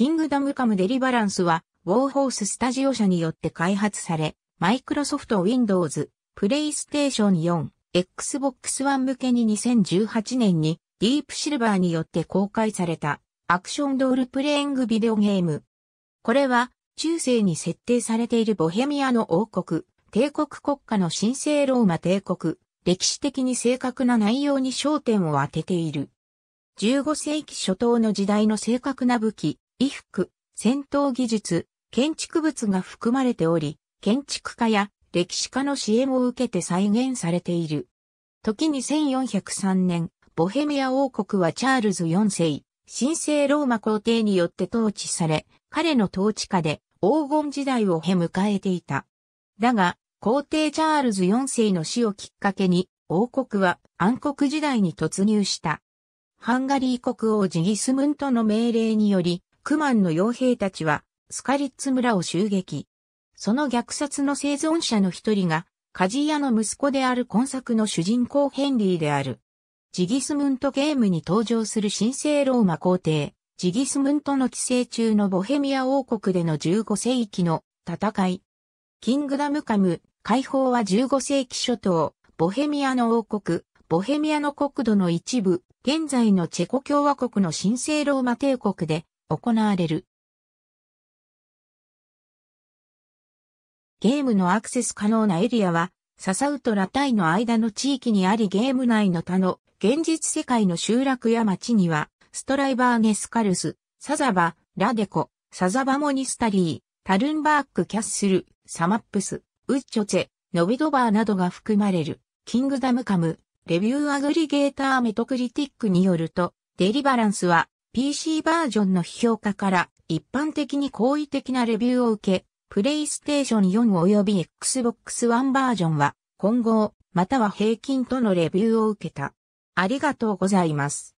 キングダムカムデリバランスは、ウォーホーススタジオ社によって開発され、マイクロソフト Windows、プレイステーション4、Xbox One 向けに2018年にディープシルバーによって公開されたアクションドールプレイングビデオゲーム。これは中世に設定されているボヘミアの王国、帝国国家の神聖ローマ帝国、歴史的に正確な内容に焦点を当てている。15世紀初頭の時代の正確な武器、衣服、戦闘技術、建築物が含まれており、建築家や歴史家の支援を受けて再現されている。時に1403年、ボヘミア王国はチャールズ4世、神聖ローマ皇帝によって統治され、彼の統治下で黄金時代を経迎えていた。だが、皇帝チャールズ4世の死をきっかけに、王国は暗黒時代に突入した。ハンガリー国王ジギスムントの命令により、クマンの傭兵たちは、スカリッツ村を襲撃。その虐殺の生存者の一人が、カジヤの息子である今作の主人公ヘンリーである。ジギスムントゲームに登場する神聖ローマ皇帝、ジギスムントの寄生中のボヘミア王国での15世紀の戦い。キングダムカム、解放は15世紀初頭、ボヘミアの王国、ボヘミアの国土の一部、現在のチェコ共和国の神聖ローマ帝国で行われる。ゲームのアクセス可能なエリアは、笹ウトラタイの間の地域にありゲーム内の他の現実世界の集落や町には、ストライバーネスカルス、サザバ、ラデコ、サザバモニスタリー、タルンバークキャッスル、サマップス、ウッチョチェ、ノビドバーなどが含まれる、キングダムカム、レビューアグリゲーターメトクリティックによると、デリバランスは PC バージョンの評価から一般的に好意的なレビューを受け、PlayStation 4及び Xbox One バージョンは混合または平均とのレビューを受けた。ありがとうございます。